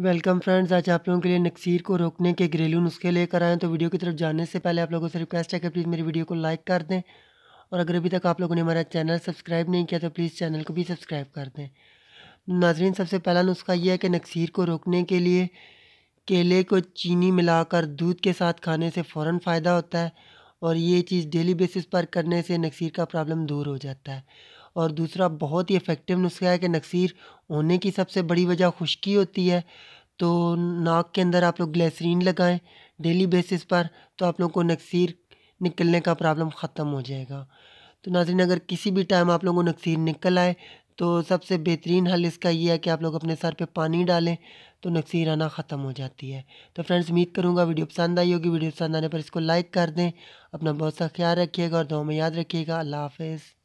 welcome friends आज आप लोगों के लिए नक्सीर को रोकने के घरेलू नुस्खे लेकर आएँ तो वीडियो की तरफ जाने से पहले आप लोगों से रिक्वेस्ट है कि प्लीज़ मेरी वीडियो को लाइक कर दें और अगर अभी तक आप लोगों ने हमारा चैनल सब्सक्राइब नहीं किया तो प्लीज़ चैनल को भी सब्सक्राइब कर दें नाजरीन सबसे पहला नुस्खा यह है कि नक्सीर को रोकने के लिए केले को चीनी मिलाकर दूध के साथ खाने से फ़ौर फ़ायदा होता है और ये चीज़ डेली बेसिस पर करने से नक्सीर का प्रॉब्लम दूर हो जाता है और दूसरा बहुत ही इफ़ेक्टिव नुस्खा है कि नक्सीर होने की सबसे बड़ी वजह खुश्की होती है तो नाक के अंदर आप लोग ग्लेसरीन लगाएं डेली बेसिस पर तो आप लोगों को नक्सीर निकलने का प्रॉब्लम ख़त्म हो जाएगा तो नाजरीन अगर किसी भी टाइम आप लोगों को नक्सीर निकल आए तो सबसे बेहतरीन हल इसका ये है कि आप लोग अपने सर पे पानी डालें तो नक्सीर आना ख़त्म हो जाती है तो फ्रेंड्स उम्मीद करूँगा वीडियो पसंद आई होगी वीडियो पसंद आने पर इसको लाइक कर दें अपना बहुत सा ख्याल रखिएगा और दो में याद रखिएगा अल्लाह हाफिज़